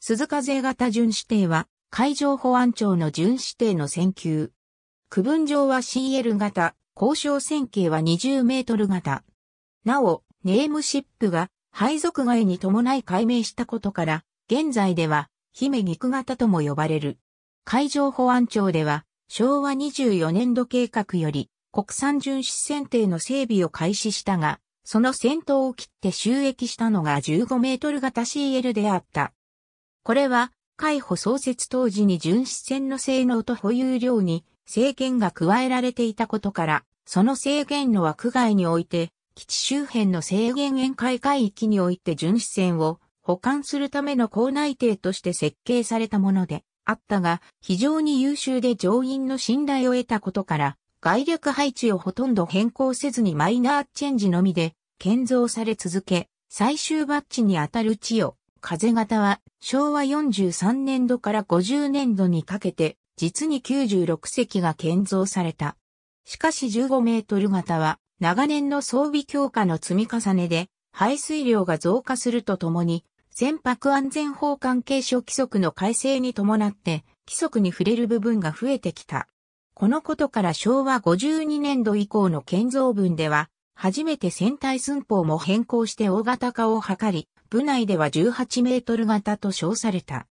鈴風型巡視艇は、海上保安庁の巡視艇の船級。区分上は CL 型、交渉線形は20メートル型。なお、ネームシップが配属外に伴い解明したことから、現在では、姫菊型とも呼ばれる。海上保安庁では、昭和24年度計画より、国産巡視船艇の整備を開始したが、その先頭を切って収益したのが15メートル型 CL であった。これは、海保創設当時に巡視船の性能と保有量に制限が加えられていたことから、その制限の枠外において、基地周辺の制限沿海海域において巡視船を保管するための校内艇として設計されたものであったが、非常に優秀で乗員の信頼を得たことから、外略配置をほとんど変更せずにマイナーチェンジのみで建造され続け、最終バッジにあたる地を風型は昭和43年度から50年度にかけて実に96隻が建造された。しかし15メートル型は長年の装備強化の積み重ねで排水量が増加するとともに船舶安全法関係書規則の改正に伴って規則に触れる部分が増えてきた。このことから昭和52年度以降の建造分では初めて船体寸法も変更して大型化を図り、部内では18メートル型と称された。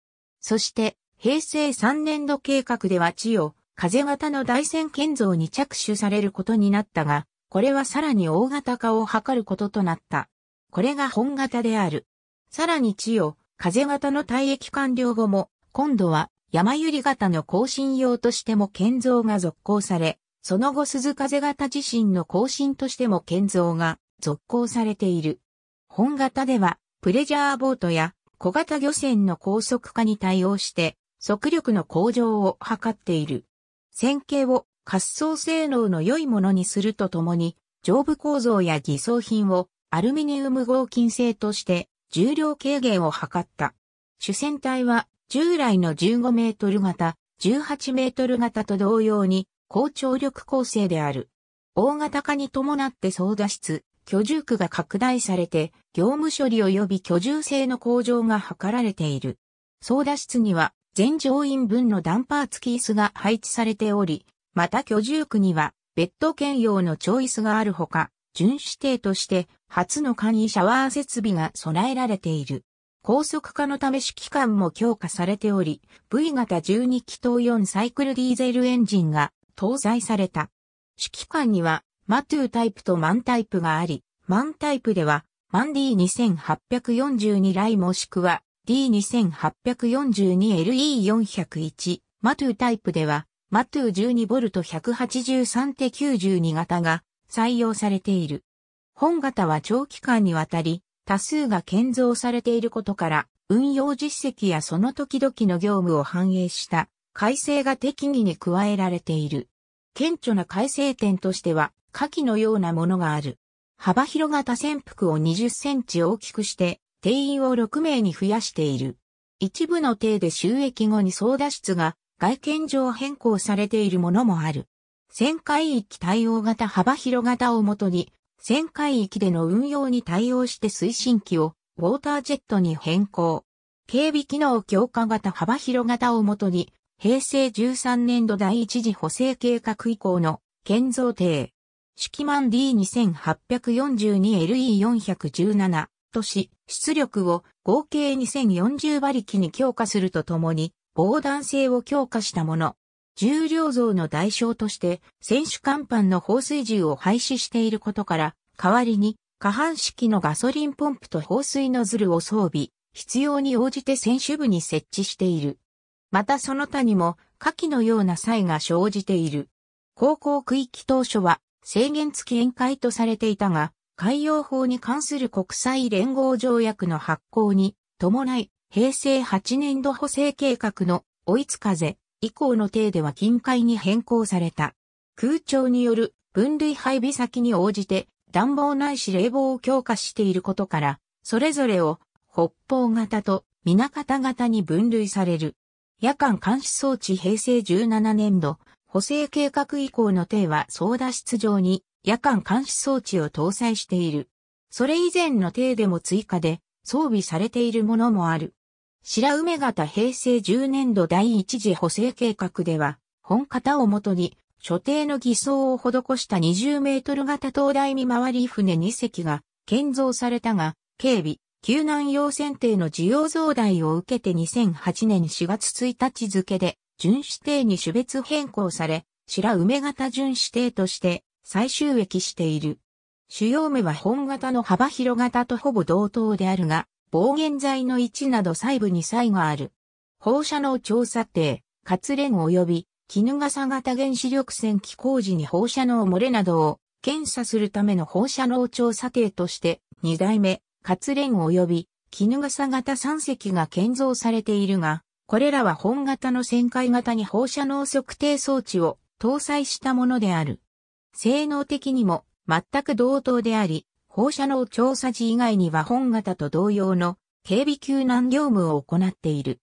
そして、平成3年度計画では地を風型の大線建造に着手されることになったが、これはさらに大型化を図ることとなった。これが本型である。さらに地を風型の退役完了後も、今度は山百合型の更新用としても建造が続行され、その後鈴風型自身の更新としても建造が続行されている。本型ではプレジャーボートや小型漁船の高速化に対応して速力の向上を図っている。線形を滑走性能の良いものにするとともに、上部構造や偽装品をアルミニウム合金製として重量軽減を図った。主戦体は従来の15メートル型、18メートル型と同様に高張力構成である。大型化に伴って操舵室、居住区が拡大されて、業務処理及び居住性の向上が図られている。操舵室には、全乗員分のダンパー付き椅子が配置されており、また居住区には、ベッド兼用のョ椅子があるほか、巡視艇として、初の簡易シャワー設備が備えられている。高速化のため指揮官も強化されており、V 型12気筒4サイクルディーゼルエンジンが搭載された。指揮官にはマトゥータイプとマンタイプがあり、マンタイプでは、マン D2842 ライもしくは D2842LE401。マトゥータイプでは、マトゥー 12V183-92 型が採用されている。本型は長期間にわたり、多数が建造されていることから、運用実績やその時々の業務を反映した改正が適宜に加えられている。顕著な改正点としては、下記のようなものがある。幅広型潜伏を20センチ大きくして、定員を6名に増やしている。一部の艇で収益後に操舵室が外見上変更されているものもある。旋回域対応型幅広型をもとに、旋回域での運用に対応して推進機をウォータージェットに変更。警備機能強化型幅広型をもとに、平成13年度第一次補正計画以降の建造艇。式満 D2842LE417 とし、出力を合計2040馬力に強化するとともに、防弾性を強化したもの。重量増の代償として、選手甲板の放水銃を廃止していることから、代わりに、下半式のガソリンポンプと放水ノズルを装備、必要に応じて選手部に設置している。またその他にも下記のような際が生じている。高校区域当初は制限付き宴会とされていたが、海洋法に関する国際連合条約の発行に伴い、平成8年度補正計画の追いつ風以降の体では近海に変更された。空調による分類配備先に応じて暖房ないし冷房を強化していることから、それぞれを北方型と港型に分類される。夜間監視装置平成17年度、補正計画以降の艇は操舵室上に夜間監視装置を搭載している。それ以前の艇でも追加で装備されているものもある。白梅型平成10年度第一次補正計画では、本型をもとに、所定の偽装を施した20メートル型灯台見回り船2隻が建造されたが、警備、救難用選定の需要増大を受けて2008年4月1日付で、巡視艇に種別変更され、白梅型巡視艇として最終益している。主要目は本型の幅広型とほぼ同等であるが、防原剤の位置など細部に差異がある。放射能調査艇、活連及び、絹笠型原子力船機工時に放射能漏れなどを検査するための放射能調査艇として、2代目、活連及び絹笠型三隻が建造されているが、これらは本型の旋回型に放射能測定装置を搭載したものである。性能的にも全く同等であり、放射能調査時以外には本型と同様の警備救難業務を行っている。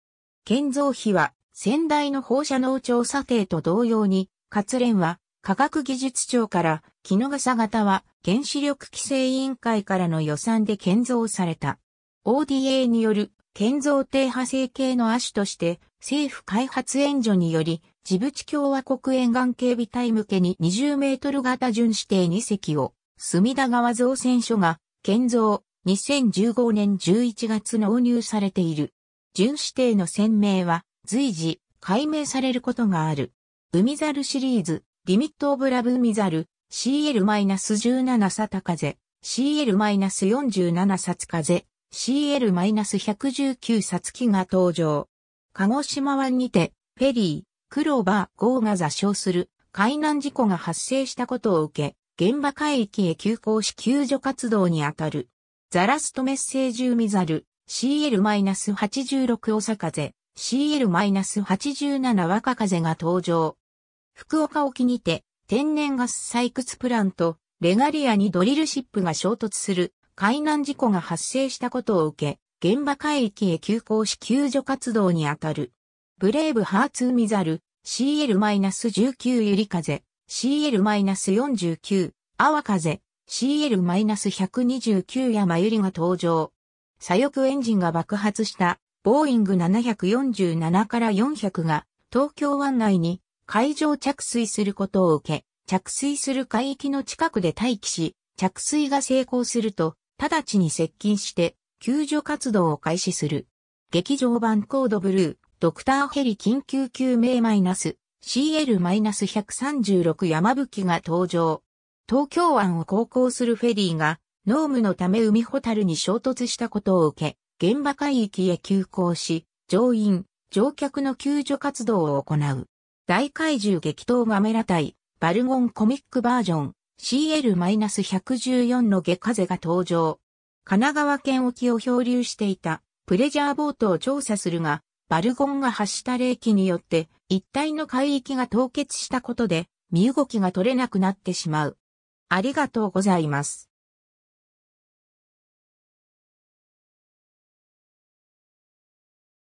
建造費は先代の放射能調査艇と同様に、活連は科学技術庁から、木の笠型は原子力規制委員会からの予算で建造された。ODA による建造低派生系の亜種として政府開発援助によりジブチ共和国沿岸警備隊向けに20メートル型巡視艇2隻を隅田川造船所が建造2015年11月納入されている。巡視艇の船名は随時解明されることがある。海猿シリーズリミットオブラブミザル、CL-17 サタカゼ、CL-47 サツカゼ、CL-119 サツキが登場。鹿児島湾にて、フェリー、クローバー号が座礁する海難事故が発生したことを受け、現場海域へ急行し救助活動に当たる。ザラストメッセージミザル、CL-86 オサゼ、CL-87 若風が登場。福岡沖にて天然ガス採掘プラント、レガリアにドリルシップが衝突する海難事故が発生したことを受け、現場海域へ急行し救助活動に当たる。ブレイブハーツミザル、CL-19 ゆり風、CL-49 ワ風、CL-129 山ゆりが登場。左翼エンジンが爆発した、ボーイング747から400が、東京湾内に海上着水することを受け、着水する海域の近くで待機し、着水が成功すると、直ちに接近して、救助活動を開始する。劇場版コードブルー、ドクターヘリ緊急救命マイナス、-CL-136 山吹が登場。東京湾を航行するフェリーが、濃霧のため海ホタルに衝突したことを受け、現場海域へ急行し、乗員、乗客の救助活動を行う。大怪獣激闘ガメラ対、バルゴンコミックバージョン、CL-114 の下風が登場。神奈川県沖を漂流していた、プレジャーボートを調査するが、バルゴンが発した冷気によって、一帯の海域が凍結したことで、身動きが取れなくなってしまう。ありがとうございます。